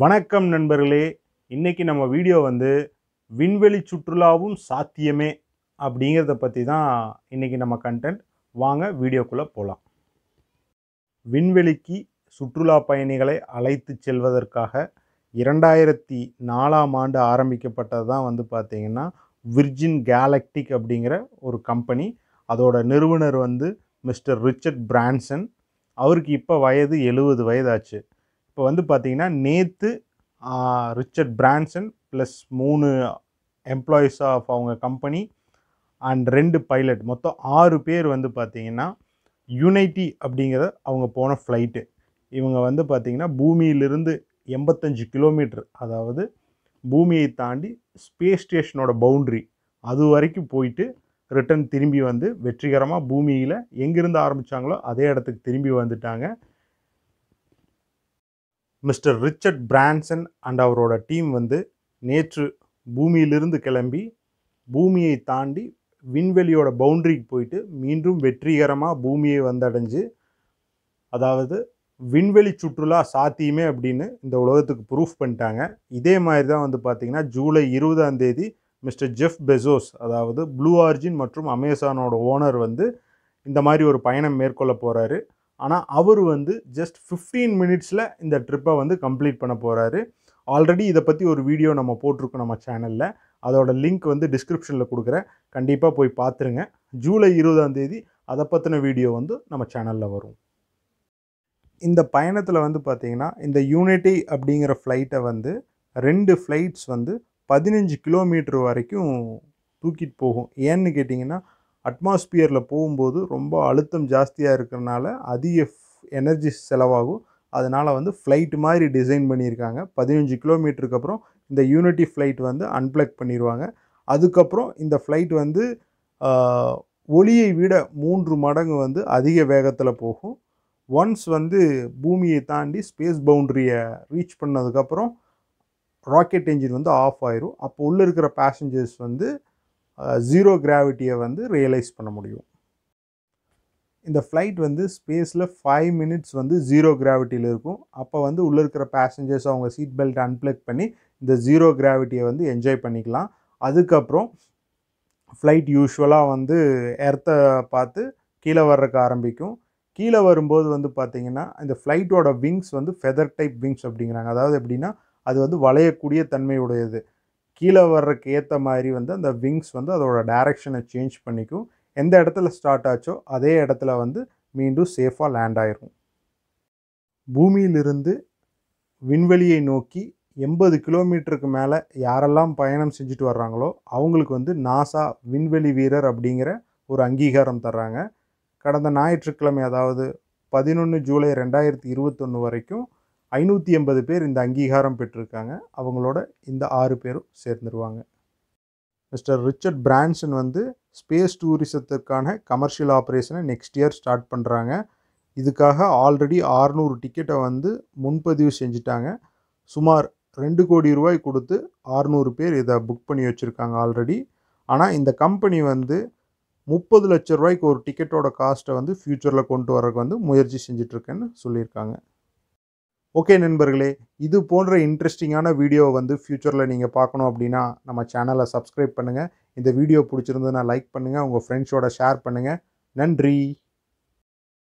வணக்கம் நண்பர்களே இன்றைக்கி நம்ம வீடியோ வந்து விண்வெளி சுற்றுலாவும் சாத்தியமே அப்படிங்கிறத பற்றி தான் இன்றைக்கி நம்ம கண்டென்ட் வாங்க வீடியோக்குள்ளே போகலாம் விண்வெளிக்கு சுற்றுலா பயணிகளை அழைத்து செல்வதற்காக இரண்டாயிரத்தி நாலாம் ஆண்டு ஆரம்பிக்கப்பட்டது தான் வந்து பார்த்திங்கன்னா விர்ஜின் கேலக்டிக் அப்படிங்கிற ஒரு கம்பெனி அதோட நிறுவனர் வந்து மிஸ்டர் ரிச்சர்ட் பிரான்சன் அவருக்கு இப்போ வயது எழுபது வயதாச்சு இப்போ வந்து பார்த்தீங்கன்னா நேற்று ரிச்சர்ட் பிரான்சன் ப்ளஸ் மூணு எம்ப்ளாயீஸ் ஆஃப் அவங்க கம்பெனி அண்ட் ரெண்டு பைலட் மொத்தம் ஆறு பேர் வந்து பார்த்திங்கன்னா யுனைட்டி அப்படிங்கிற அவங்க போன ஃப்ளைட்டு இவங்க வந்து பார்த்திங்கன்னா பூமியிலிருந்து எண்பத்தஞ்சு கிலோமீட்டர் அதாவது பூமியை தாண்டி ஸ்பேஸ் ஸ்டேஷனோட பவுண்ட்ரி அது வரைக்கும் போயிட்டு ரிட்டன் திரும்பி வந்து வெற்றிகரமாக பூமியில் எங்கேருந்து ஆரம்பித்தாங்களோ அதே இடத்துக்கு திரும்பி வந்துட்டாங்க மிஸ்டர் ரிச்சர்ட் பிரான்சன் அண்ட் அவரோட டீம் வந்து நேற்று பூமியிலிருந்து கிளம்பி பூமியை தாண்டி விண்வெளியோட பவுண்ட்ரிக்கு போயிட்டு மீண்டும் வெற்றிகரமாக பூமியை வந்தடைஞ்சு அதாவது விண்வெளி சுற்றுலா சாத்தியமே அப்படின்னு இந்த உலகத்துக்கு ப்ரூஃப் பண்ணிட்டாங்க இதே மாதிரி தான் வந்து பார்த்திங்கன்னா ஜூலை இருபதாம் தேதி மிஸ்டர் ஜெஃப் பெசோஸ் அதாவது ப்ளூ ஆர்ஜின் மற்றும் அமேசானோட ஓனர் வந்து இந்த மாதிரி ஒரு பயணம் மேற்கொள்ள போகிறாரு ஆனால் அவர் வந்து ஜஸ்ட் ஃபிஃப்டீன் மினிட்ஸில் இந்த ட்ரிப்பை வந்து கம்ப்ளீட் பண்ண போகிறாரு ஆல்ரெடி இதை பற்றி ஒரு வீடியோ நம்ம போட்டிருக்கோம் நம்ம சேனலில் அதோட லிங்க் வந்து டிஸ்கிரிப்ஷனில் கொடுக்குறேன் கண்டிப்பாக போய் பார்த்துருங்க ஜூலை இருபதாம் தேதி அதை பற்றின வீடியோ வந்து நம்ம சேனலில் வரும் இந்த பயணத்தில் வந்து பார்த்திங்கன்னா இந்த யூனிட்டி அப்படிங்கிற ஃப்ளைட்டை வந்து ரெண்டு ஃப்ளைட்ஸ் வந்து பதினஞ்சு கிலோமீட்டர் வரைக்கும் தூக்கிட்டு போகும் ஏன்னு கேட்டிங்கன்னா அட்மாஸ்பியரில் போகும்போது ரொம்ப அழுத்தம் ஜாஸ்தியாக இருக்கிறனால அதிக எனர்ஜி செலவாகும் அதனால் வந்து ஃப்ளைட் மாதிரி டிசைன் பண்ணியிருக்காங்க பதினஞ்சு கிலோமீட்டருக்கு அப்புறம் இந்த யூனிட்டி ஃப்ளைட் வந்து அன்பிளக் பண்ணிடுவாங்க அதுக்கப்புறம் இந்த ஃப்ளைட் வந்து ஒளியை விட மூன்று மடங்கு வந்து அதிக வேகத்தில் போகும் ஒன்ஸ் வந்து பூமியை தாண்டி ஸ்பேஸ் பவுண்ட்ரியை ரீச் பண்ணதுக்கப்புறம் ராக்கெட் என்ஜின் வந்து ஆஃப் ஆயிரும் அப்போ உள்ளே இருக்கிற பேசஞ்சர்ஸ் வந்து ஜீரோ கிராவிட்டியை வந்து ரியலைஸ் பண்ண முடியும் இந்த ஃப்ளைட் வந்து ஸ்பேஸில் ஃபைவ் மினிட்ஸ் வந்து ஜீரோ கிராவிட்டியில் இருக்கும் அப்போ வந்து உள்ளே இருக்கிற பேசஞ்சர்ஸ் அவங்க சீட் பெல்ட் அன்பிளக் பண்ணி இந்த ஜீரோ கிராவிட்டியை வந்து என்ஜாய் பண்ணிக்கலாம் அதுக்கப்புறம் ஃப்ளைட் யூஸ்வலாக வந்து எர்த்தை பார்த்து கீழே வர்றதுக்கு ஆரம்பிக்கும் கீழே வரும்போது வந்து பார்த்திங்கன்னா இந்த ஃப்ளைட்டோட விங்ஸ் வந்து ஃபெதர் டைப் விங்ஸ் அப்படிங்கிறாங்க அதாவது எப்படின்னா அது வந்து வளையக்கூடிய தன்மையுடையது கீழே வர்றதுக்கு ஏற்ற மாதிரி வந்து அந்த விங்ஸ் வந்து அதோட டேரெக்ஷனை சேஞ்ச் பண்ணிக்கும் எந்த இடத்துல ஸ்டார்ட் ஆச்சோ அதே இடத்துல வந்து மீண்டும் சேஃபாக லேண்ட் ஆயிரும் பூமியிலிருந்து விண்வெளியை நோக்கி எண்பது கிலோமீட்டருக்கு மேலே யாரெல்லாம் பயணம் செஞ்சுட்டு வர்றாங்களோ அவங்களுக்கு வந்து நாசா விண்வெளி வீரர் அப்படிங்கிற ஒரு அங்கீகாரம் தர்றாங்க கடந்த ஞாயிற்றுக்கிழமை அதாவது பதினொன்று ஜூலை ரெண்டாயிரத்தி இருபத்தொன்று வரைக்கும் ஐநூற்றி எண்பது பேர் இந்த அங்கீகாரம் பெற்றிருக்காங்க அவங்களோட இந்த ஆறு பேரும் சேர்ந்துருவாங்க மிஸ்டர் ரிச்சர்ட் பிரான்சன் வந்து ஸ்பேஸ் டூரிசத்திற்கான கமர்ஷியல் ஆப்ரேஷனை நெக்ஸ்ட் இயர் ஸ்டார்ட் பண்ணுறாங்க இதுக்காக ஆல்ரெடி ஆறுநூறு டிக்கெட்டை வந்து முன்பதிவு செஞ்சிட்டாங்க சுமார் ரெண்டு கோடி ரூபாய் கொடுத்து ஆறுநூறு பேர் இதை புக் பண்ணி வச்சுருக்காங்க ஆல்ரெடி ஆனால் இந்த கம்பெனி வந்து முப்பது லட்ச ரூபாய்க்கு ஒரு டிக்கெட்டோட காஸ்ட்டை வந்து ஃப்யூச்சரில் கொண்டு வரக்கு வந்து முயற்சி செஞ்சிட்ருக்கேன்னு சொல்லியிருக்காங்க ஓகே நண்பர்களே இது போன்ற இன்ட்ரெஸ்டிங்கான வீடியோவை வந்து ஃப்யூச்சரில் நீங்கள் பார்க்கணும் அப்படின்னா நம்ம சேனலை சப்ஸ்கிரைப் பண்ணுங்கள் இந்த வீடியோ பிடிச்சிருந்ததுன்னா லைக் பண்ணுங்கள் உங்கள் ஃப்ரெண்ட்ஸோட ஷேர் பண்ணுங்கள் நன்றி